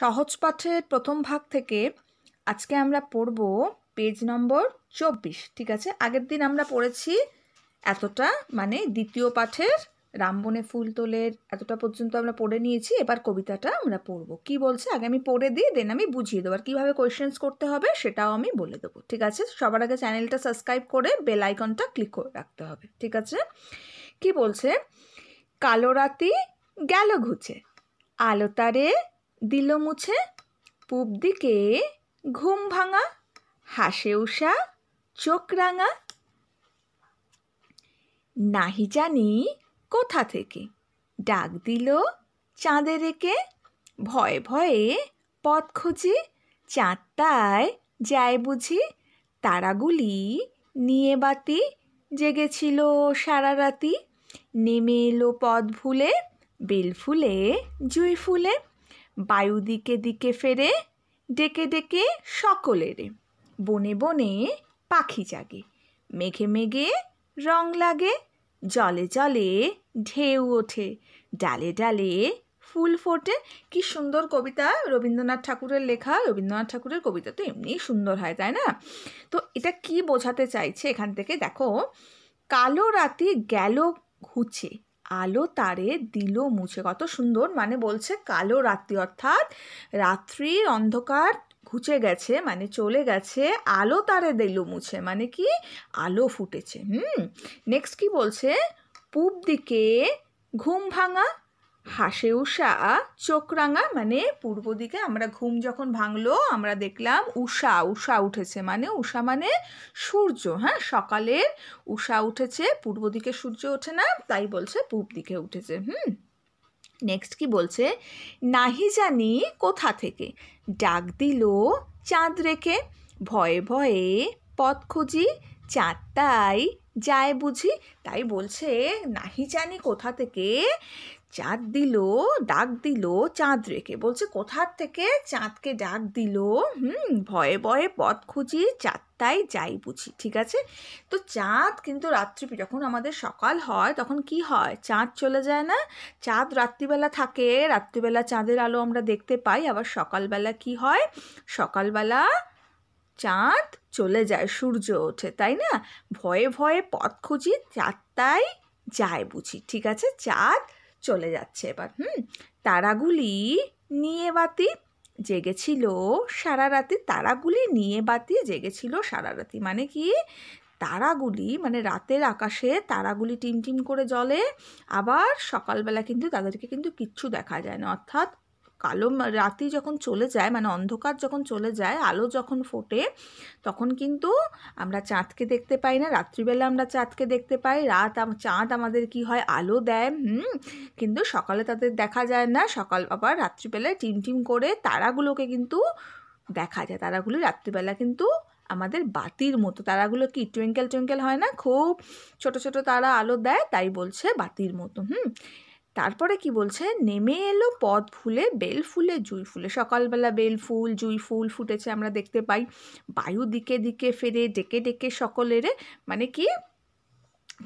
সহজ পাঠের প্রথম ভাগ থেকে আজকে আমরা পড়ব পেজ নম্বর চব্বিশ ঠিক আছে আগের দিন আমরা পড়েছি এতটা মানে দ্বিতীয় পাঠের রামবনে ফুল তোলের এতটা পর্যন্ত আমরা পড়ে নিয়েছি এবার কবিতাটা আমরা পড়ব কি বলছে আগে আমি পড়ে দিয়ে দেন আমি বুঝিয়ে দেবো আর কীভাবে কোয়েশ্চেন্স করতে হবে সেটাও আমি বলে দেবো ঠিক আছে সবার আগে চ্যানেলটা সাবস্ক্রাইব করে বেল আইকনটা ক্লিক করে রাখতে হবে ঠিক আছে কি বলছে কালো রাতি গেল ঘুচে আলো তারে দিল মুছে পূব দিকে ঘুম ভাঙা হাসে উষা চোখ রাঙা নাহি জানি কোথা থেকে ডাক দিল চাঁদে রেখে ভয়ে ভয়ে পথ খুঁজি চাঁদটায় যায় বুঝি তারাগুলি নিয়ে বাতি জেগেছিল সারা রাতি নেমে এলো পথ ভুলে বেল ফুলে জুই ফুলে বায়ু দিকে দিকে ফেরে ডেকে ডেকে সকলেরে বনে বনে পাখি জাগে মেঘে মেঘে রং লাগে জলে জলে ঢেউ ওঠে ডালে ডালে ফুল ফোটে কি সুন্দর কবিতা রবীন্দ্রনাথ ঠাকুরের লেখা রবীন্দ্রনাথ ঠাকুরের কবিতা তো এমনিই সুন্দর হয় তাই না তো এটা কি বোঝাতে চাইছে এখান থেকে দেখো কালো রাতে গেল ঘুচে আলো তারে দিল মুছে কত সুন্দর মানে বলছে কালো রাত্রি অর্থাৎ রাত্রির অন্ধকার ঘুচে গেছে মানে চলে গেছে আলো তারে দিল মুছে মানে কি আলো ফুটেছে হুম নেক্সট কি বলছে পূব দিকে ঘুম ভাঙা হাসে উষা চোখরাঙা মানে পূর্ব দিকে আমরা ঘুম যখন ভাঙলো আমরা দেখলাম উষা উষা উঠেছে মানে উষা মানে সূর্য হ্যাঁ সকালের উষা উঠেছে পূর্ব দিকে সূর্য ওঠে না তাই বলছে পূব দিকে উঠেছে হুম নেক্সট কি বলছে নাহি জানি কোথা থেকে ডাক দিল চাঁদ রেখে ভয়ে ভয়ে পথ খুঁজি চাঁদটাই যায় বুঝি তাই বলছে নাহি জানি কোথা থেকে চাঁদ দিল ডাক দিল চাঁদ রেখে বলছে কোথার থেকে চাঁদকে ডাক দিল হুম ভয়ে ভয়ে পথ খুঁজি চাঁদটাই যাই বুঝি ঠিক আছে তো চাঁদ কিন্তু রাত্রি যখন আমাদের সকাল হয় তখন কি হয় চাঁদ চলে যায় না চাঁদ রাত্রিবেলা থাকে রাত্রিবেলা চাঁদের আলো আমরা দেখতে পাই আবার সকালবেলা কি হয় সকালবেলা চাঁদ চলে যায় সূর্য ওঠে তাই না ভয়ে ভয়ে পথ খুঁজি চাঁদটাই যায় বুঝি ঠিক আছে চাঁদ চলে যাচ্ছে এবার হুম তারাগুলি নিয়ে বাতি জেগেছিল সারা রাতি তারাগুলি নিয়ে বাতি জেগেছিল সারা রাতি মানে কি তারাগুলি মানে রাতের আকাশে তারাগুলি টিম টিম করে জ্বলে আবার সকালবেলা কিন্তু তাদেরকে কিন্তু কিচ্ছু দেখা যায় না অর্থাৎ কালো রাতি যখন চলে যায় মানে অন্ধকার যখন চলে যায় আলো যখন ফোটে তখন কিন্তু আমরা চাঁদকে দেখতে পাই না রাত্রিবেলা আমরা চাঁদকে দেখতে পাই রাত চাঁদ আমাদের কি হয় আলো দেয় হুম কিন্তু সকালে তাদের দেখা যায় না সকাল আবার রাত্রিবেলায় টিমটিম করে তারাগুলোকে কিন্তু দেখা যায় তারাগুলো রাত্রিবেলা কিন্তু আমাদের বাতির মতো তারাগুলো কি টুয়েঙ্কেল টুয়েঙ্কেল হয় না খুব ছোট ছোট তারা আলো দেয় তাই বলছে বাতির মতো হুম তারপরে কি বলছে নেমে এলো পদ ফুলে বেল ফুলে জুই ফুলে সকালবেলা বেল ফুল জুই ফুল ফুটেছে আমরা দেখতে পাই বায়ু দিকে দিকে ফেরে ডেকে ডেকে সকলেরে মানে কি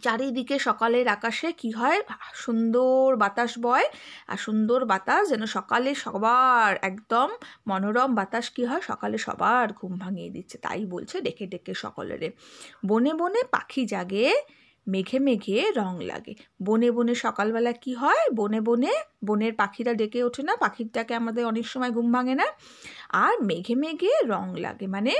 চারিদিকে সকালের আকাশে কি হয় সুন্দর বাতাস বয় আর সুন্দর বাতাস যেন সকালে সবার একদম মনোরম বাতাস কি হয় সকালে সবার ঘুম ভাঙিয়ে দিচ্ছে তাই বলছে ডেকে ডেকে সকলেরে বনে বনে পাখি জাগে মেঘে মেঘে রং লাগে বনে বনে সকালবেলা কি হয় বনে বনে বনের পাখিরা ডেকে ওঠে না পাখিটাকে আমাদের অনেক সময় ঘুম ভাঙে না আর মেঘে মেঘে রং লাগে মানে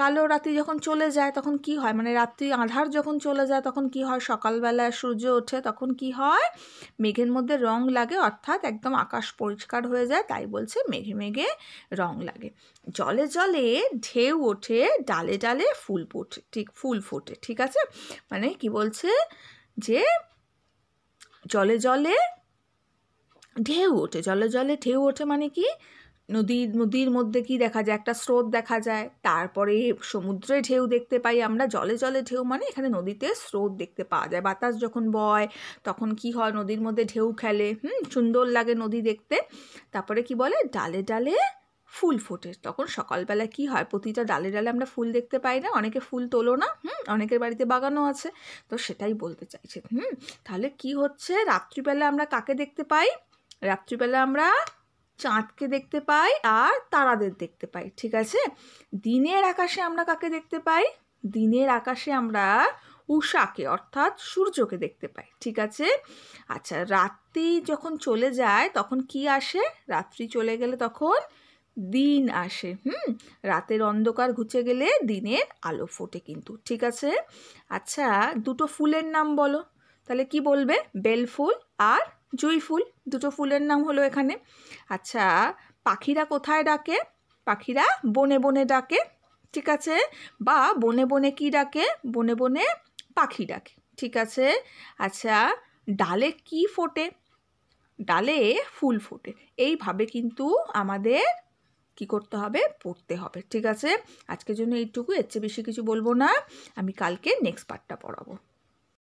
কালো রাত্রি যখন চলে যায় তখন কি হয় মানে রাত্রি আধার যখন চলে যায় তখন কি হয় সকালবেলা সূর্য ওঠে তখন কি হয় মেঘের মধ্যে রং লাগে অর্থাৎ একদম আকাশ পরিষ্কার হয়ে যায় তাই বলছে মেঘে মেঘে রং লাগে জলে জলে ঢেউ ওঠে ডালে ডালে ফুল ফোটে ঠিক ফুল ফোটে ঠিক আছে মানে কি বলছে যে জলে জলে ঢেউ ওঠে জলে জলে ঢেউ ওঠে মানে কি নদীর নদীর মধ্যে কি দেখা যায় একটা স্রোত দেখা যায় তারপরে সমুদ্রে ঢেউ দেখতে পাই আমরা জলে জলে ঢেউ মানে এখানে নদীতে স্রোত দেখতে পাওয়া যায় বাতাস যখন বয় তখন কি হয় নদীর মধ্যে ঢেউ খেলে হুম সুন্দর লাগে নদী দেখতে তারপরে কি বলে ডালে ডালে ফুল ফোটে তখন সকালবেলা কি হয় প্রতিটা ডালে ডালে আমরা ফুল দেখতে পাই না অনেকে ফুল তোলো না হুম অনেকের বাড়িতে বাগানও আছে তো সেটাই বলতে চাইছে হুম তাহলে কি হচ্ছে রাত্রিবেলা আমরা কাকে দেখতে পাই রাত্রিবেলা আমরা চাঁদকে দেখতে পাই আর তারাদের দেখতে পাই ঠিক আছে দিনের আকাশে আমরা কাকে দেখতে পাই দিনের আকাশে আমরা উষাকে অর্থাৎ সূর্যকে দেখতে পাই ঠিক আছে আচ্ছা রাত্রি যখন চলে যায় তখন কি আসে রাত্রি চলে গেলে তখন দিন আসে হুম রাতের অন্ধকার ঘুচে গেলে দিনের আলো ফোটে কিন্তু ঠিক আছে আচ্ছা দুটো ফুলের নাম বলো তাহলে কি বলবে বেলফুল আর জুঁই ফুল দুটো ফুলের নাম হলো এখানে আচ্ছা পাখিরা কোথায় ডাকে পাখিরা বনে বনে ডাকে ঠিক আছে বা বনে বনে কি ডাকে বনে বনে পাখি ডাকে ঠিক আছে আচ্ছা ডালে কি ফোটে ডালে ফুল ফোটে এইভাবে কিন্তু আমাদের কি করতে হবে পড়তে হবে ঠিক আছে আজকের জন্য এইটুকু এর চেয়ে বেশি কিছু বলবো না আমি কালকে নেক্সট পার্টটা পড়াবো